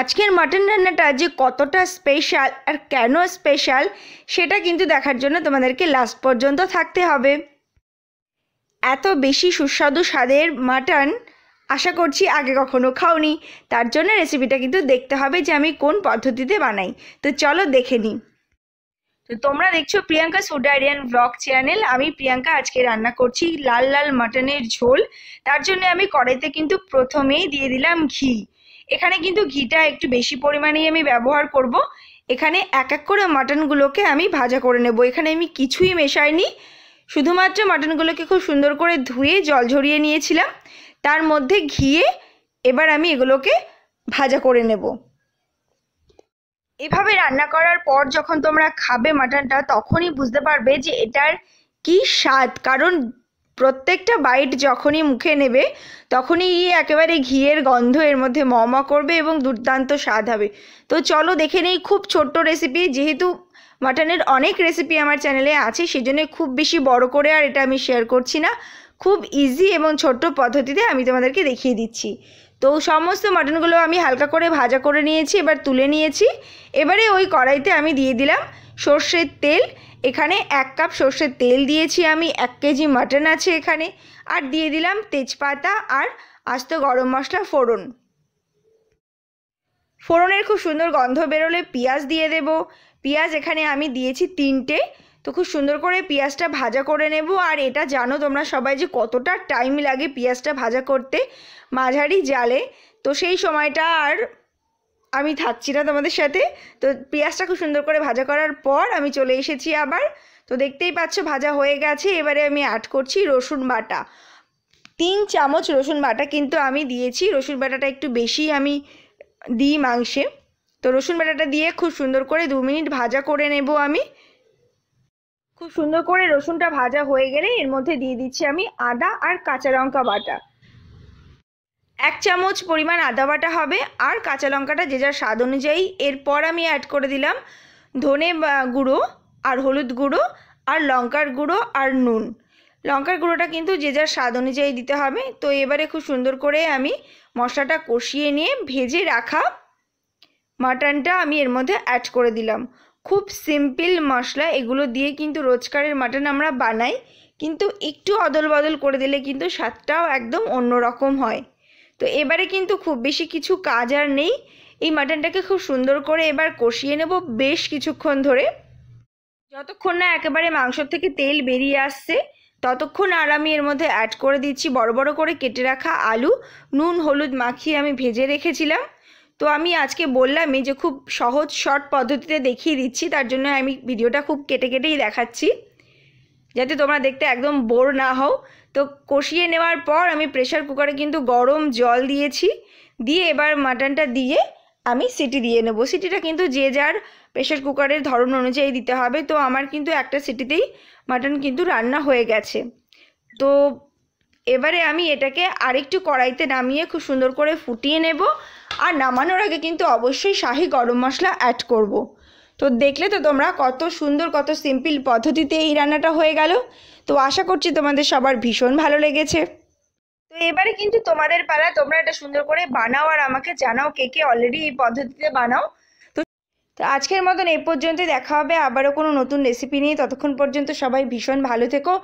আজকের মাটন রান্নাটা যে কতটা স্পেশাল আর কেন স্পেশাল সেটা কিন্তু দেখার জন্য তোমাদেরকে লাস্ট পর্যন্ত থাকতে হবে এত বেশি সুস্বাদু স্বাদের মাটন আশা করছি আগে কখনো খাওনি তার জন্য রেসিপিটা কিন্তু দেখতে হবে যে আমি কোন পদ্ধতিতে বানাই তো চলো দেখে নিই তো তোমরা দেখছো প্রিয়াঙ্কা সুডারিয়ান ব্লগ চ্যানেল আমি প্রিয়াঙ্কা আজকে রান্না করছি লাল লাল মাটনের ঝোল তার জন্য আমি কড়াইতে কিন্তু প্রথমেই দিয়ে দিলাম ঘি এখানে কিন্তু ঘিটা একটু বেশি পরিমাণেই আমি ব্যবহার করব। এখানে এক এক করে মাটনগুলোকে আমি ভাজা করে নেব এখানে আমি কিছুই মেশাইনি শুধুমাত্র মাটনগুলোকে খুব সুন্দর করে ধুয়ে জল ঝরিয়ে নিয়েছিলাম তার মধ্যে ঘিয়ে এবার আমি এগুলোকে ভাজা করে নেব এভাবে রান্না করার পর যখন তোমরা খাবে মাটনটা তখনই বুঝতে পারবে যে এটার কি স্বাদ কারণ প্রত্যেকটা বাইট যখনই মুখে নেবে তখনই একেবারে ঘিয়ের গন্ধ এর মধ্যে মমা করবে এবং দুর্দান্ত স্বাদ হবে তো চলো দেখে নেই খুব ছোট্ট রেসিপি যেহেতু মাটনের অনেক রেসিপি আমার চ্যানেলে আছে সেজন্য খুব বেশি বড় করে আর এটা আমি শেয়ার করছি না খুব ইজি এবং ছোট্ট পদ্ধতিতে আমি তোমাদেরকে দেখিয়ে দিচ্ছি তো সমস্ত মাটনগুলো আমি হালকা করে ভাজা করে নিয়েছি এবার তুলে নিয়েছি এবারে ওই কড়াইতে আমি দিয়ে দিলাম সর্ষের তেল এখানে এক কাপ সর্ষের তেল দিয়েছি আমি এক কেজি মাটন আছে এখানে আর দিয়ে দিলাম তেজপাতা আর আস্ত গরম মশলা ফোড়ন ফোড়নের খুব সুন্দর গন্ধ বেরোলে পেঁয়াজ দিয়ে দেব পেঁয়াজ এখানে আমি দিয়েছি তিনটে তো খুব সুন্দর করে পেঁয়াজটা ভাজা করে নেব আর এটা জানো তোমরা সবাই যে কতটা টাইম লাগে পেঁয়াজটা ভাজা করতে মাঝারি জালে তো সেই সময়টা আর আমি থাকছি না তোমাদের সাথে তো পেঁয়াজটা খুব সুন্দর করে ভাজা করার পর আমি চলে এসেছি আবার তো দেখতেই পাচ্ছ ভাজা হয়ে গেছে এবারে আমি অ্যাড করছি রসুন বাটা তিন চামচ রসুন বাটা কিন্তু আমি দিয়েছি রসুন বাটাটা একটু বেশি আমি দিই মাংসে তো রসুন বাটাটা দিয়ে খুব সুন্দর করে দু মিনিট ভাজা করে নেব আমি খুব সুন্দর করে রসুনটা ভাজা হয়ে গেলে এর মধ্যে দিয়ে দিচ্ছি আমি আদা আর কাঁচা লঙ্কা বাটা এক চামচ পরিমাণ আদা বাটা হবে আর কাঁচা লঙ্কাটা যে যার স্বাদ অনুযায়ী এরপর আমি অ্যাড করে দিলাম ধনে গুঁড়ো আর হলুদ গুঁড়ো আর লঙ্কার গুঁড়ো আর নুন লঙ্কার গুঁড়োটা কিন্তু যে যার স্বাদ অনুযায়ী দিতে হবে তো এবারে খুব সুন্দর করে আমি মশলাটা কষিয়ে নিয়ে ভেজে রাখা মাটনটা আমি এর মধ্যে অ্যাড করে দিলাম খুব সিম্পল মশলা এগুলো দিয়ে কিন্তু রোজকারের মাটন আমরা বানাই কিন্তু একটু অদল বদল করে দিলে কিন্তু স্বাদটাও একদম অন্যরকম হয় তো এবারে কিন্তু খুব বেশি কিছু কাজ আর নেই এই মাটনটাকে খুব সুন্দর করে এবার কষিয়ে নেব বেশ কিছুক্ষণ ধরে যতক্ষণ না একেবারে মাংস থেকে তেল বেরিয়ে আসছে ততক্ষণ আর আমি এর মধ্যে অ্যাড করে দিচ্ছি বড় বড় করে কেটে রাখা আলু নুন হলুদ মাখিয়ে আমি ভেজে রেখেছিলাম তো আমি আজকে বললামই যে খুব সহজ শর্ট পদ্ধতিতে দেখিয়ে দিচ্ছি তার জন্য আমি ভিডিওটা খুব কেটে কেটেই দেখাচ্ছি যাতে তোমরা দেখতে একদম বোর না হও তো কষিয়ে নেওয়ার পর আমি প্রেশার কুকারে কিন্তু গরম জল দিয়েছি দিয়ে এবার মাটনটা দিয়ে আমি সিটি দিয়ে নেব সিটিটা কিন্তু যে যার প্রেশার কুকারের ধরন অনুযায়ী দিতে হবে তো আমার কিন্তু একটা সিটিতেই মাটন কিন্তু রান্না হয়ে গেছে তো এবারে আমি এটাকে আরেকটু কড়াইতে নামিয়ে খুব সুন্দর করে ফুটিয়ে নেব আর নামানোর আগে কিন্তু অবশ্যই শাহি গরম মশলা অ্যাড করব। তো দেখলে তো তোমরা কত সুন্দর কত সিম্পল পদ্ধতিতে এই রান্নাটা হয়ে গেল তো আশা করছি তোমাদের সবার ভীষণ ভালো লেগেছে তো এবারে কিন্তু তোমাদের পালা তোমরা এটা সুন্দর করে বানাও আর আমাকে জানাও কে কে অলরেডি এই পদ্ধতিতে বানাও তো আজকের মতন এ পর্যন্তই দেখা হবে আবারও কোনো নতুন রেসিপি নিয়ে ততক্ষণ পর্যন্ত সবাই ভীষণ ভালো থেকো